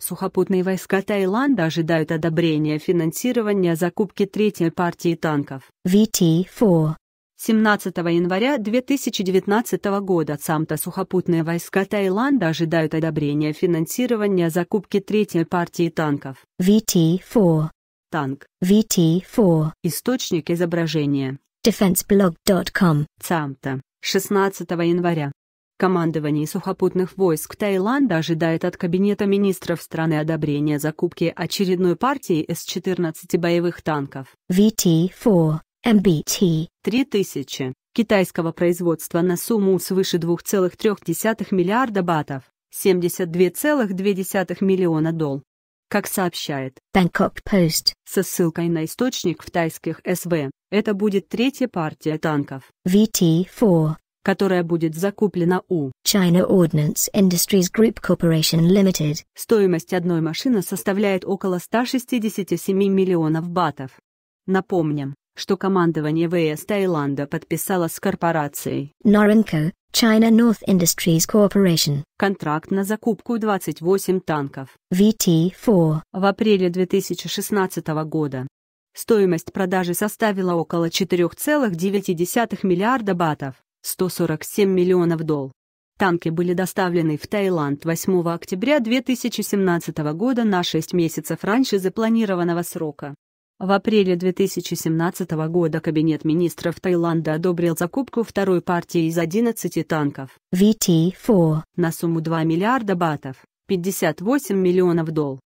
Сухопутные войска Таиланда ожидают одобрения финансирования закупки третьей партии танков. VT-4. 17 января 2019 года ЦАМТа сухопутные войска Таиланда ожидают одобрения финансирования закупки третьей партии танков. VT-4. Танк. VT-4. Источник изображения. Defenseblog.com. ЦАМТа. 16 января. Командование сухопутных войск Таиланда ожидает от Кабинета министров страны одобрения закупки очередной партии из 14 боевых танков VT-4 MBT 3000 китайского производства на сумму свыше 2,3 миллиарда батов, 72,2 миллиона дол. Как сообщает Bangkok Post со ссылкой на источник в тайских СВ, это будет третья партия танков VT-4 которая будет закуплена у China Ordnance Industries Group Corporation Limited. Стоимость одной машины составляет около 167 миллионов батов. Напомним, что командование ВС Таиланда подписало с корпорацией Norinco, China North Industries Corporation контракт на закупку 28 танков VT-4 в апреле 2016 года. Стоимость продажи составила около 4,9 миллиарда батов. 147 миллионов дол. Танки были доставлены в Таиланд 8 октября 2017 года на 6 месяцев раньше запланированного срока. В апреле 2017 года Кабинет министров Таиланда одобрил закупку второй партии из 11 танков VT-4 на сумму 2 миллиарда батов, 58 миллионов дол.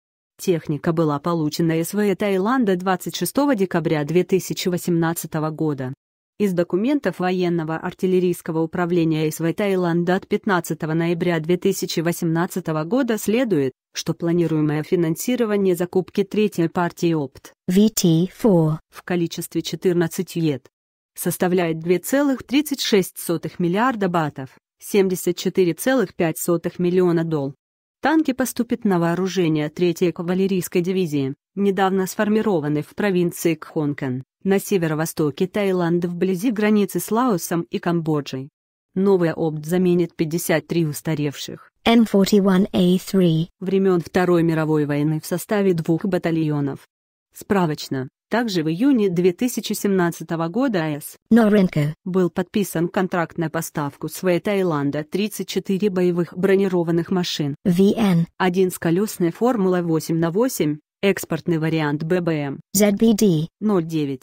Техника была получена СВЭ Таиланда 26 декабря 2018 года. Из документов военного артиллерийского управления СВ Таиланда от 15 ноября 2018 года следует, что планируемое финансирование закупки третьей партии ОПТ VT4 в количестве 14 ед составляет 2,36 миллиарда батов, 74,5 миллиона дол. Танки поступят на вооружение 3-й кавалерийской дивизии, недавно сформированной в провинции Кхонкан на северо-востоке Таиланда вблизи границы с Лаосом и Камбоджей. Новая опт заменит 53 устаревших N41A3 времен Второй мировой войны в составе двух батальонов. Справочно. Также в июне 2017 года АЭС Норенко был подписан контракт на поставку своей Таиланда 34 боевых бронированных машин VN-1 с колесной Формула 8 на 8 Экспортный вариант ББМ ZBD 0,9.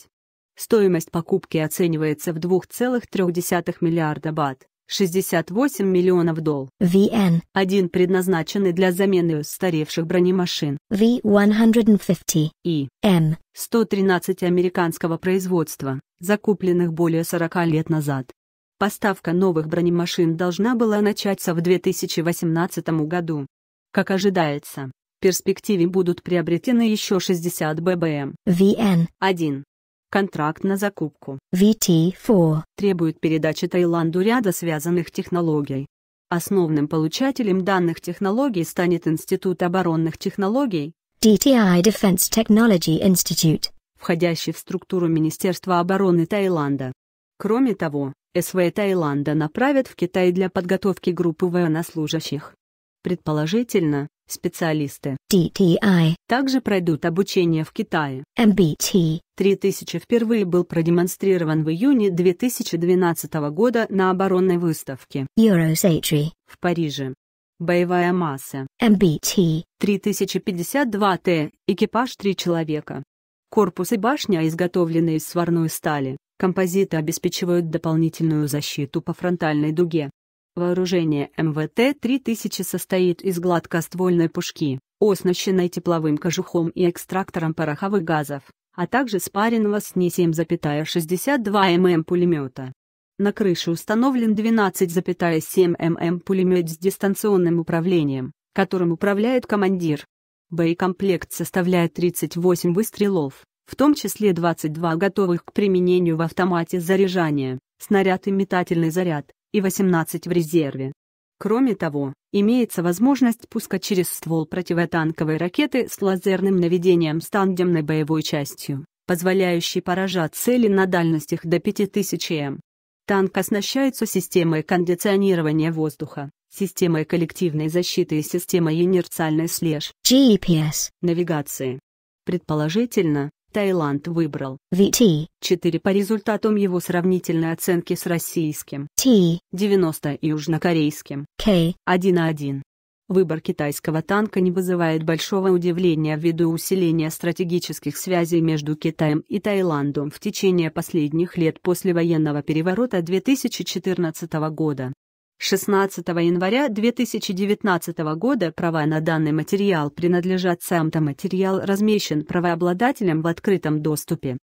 Стоимость покупки оценивается в 2,3 миллиарда бат, 68 миллионов дол. VN один предназначенный для замены устаревших бронемашин. V150 и m 113 американского производства, закупленных более 40 лет назад. Поставка новых бронемашин должна была начаться в 2018 году. Как ожидается, перспективе будут приобретены еще 60 ББМ. VN 1. Контракт на закупку. VT4 требует передачи Таиланду ряда связанных технологий. Основным получателем данных технологий станет Институт оборонных технологий DTI Defense Technology Institute, входящий в структуру Министерства обороны Таиланда. Кроме того, СВ Таиланда направят в Китай для подготовки группы военнослужащих. А Предположительно, Специалисты DTI также пройдут обучение в Китае. MBT 3000 впервые был продемонстрирован в июне 2012 года на оборонной выставке Eurosatry в Париже. Боевая масса MBT 3052 Т, экипаж 3 человека. Корпус и башня изготовлены из сварной стали. Композиты обеспечивают дополнительную защиту по фронтальной дуге. Вооружение МВТ 3000 состоит из гладкоствольной пушки, оснащенной тепловым кожухом и экстрактором пороховых газов, а также спаренного с ней 7,62 мм пулемета. На крыше установлен 12,7 мм пулемет с дистанционным управлением, которым управляет командир. Боекомплект составляет 38 выстрелов, в том числе 22 готовых к применению в автомате заряжания, снаряд и метательный заряд, и 18 в резерве. Кроме того, имеется возможность пуска через ствол противотанковой ракеты с лазерным наведением с тандемной боевой частью, позволяющей поражать цели на дальностях до 5000 м. Танк оснащается системой кондиционирования воздуха, системой коллективной защиты и системой инерциальной слежки GPS навигации. Предположительно, Таиланд выбрал VT 4 по результатам его сравнительной оценки с российским T 90 и южнокорейским K 1 1. Выбор китайского танка не вызывает большого удивления ввиду усиления стратегических связей между Китаем и Таиландом в течение последних лет после военного переворота 2014 года. 16 января 2019 года права на данный материал принадлежат сам материал размещен правообладателем в открытом доступе.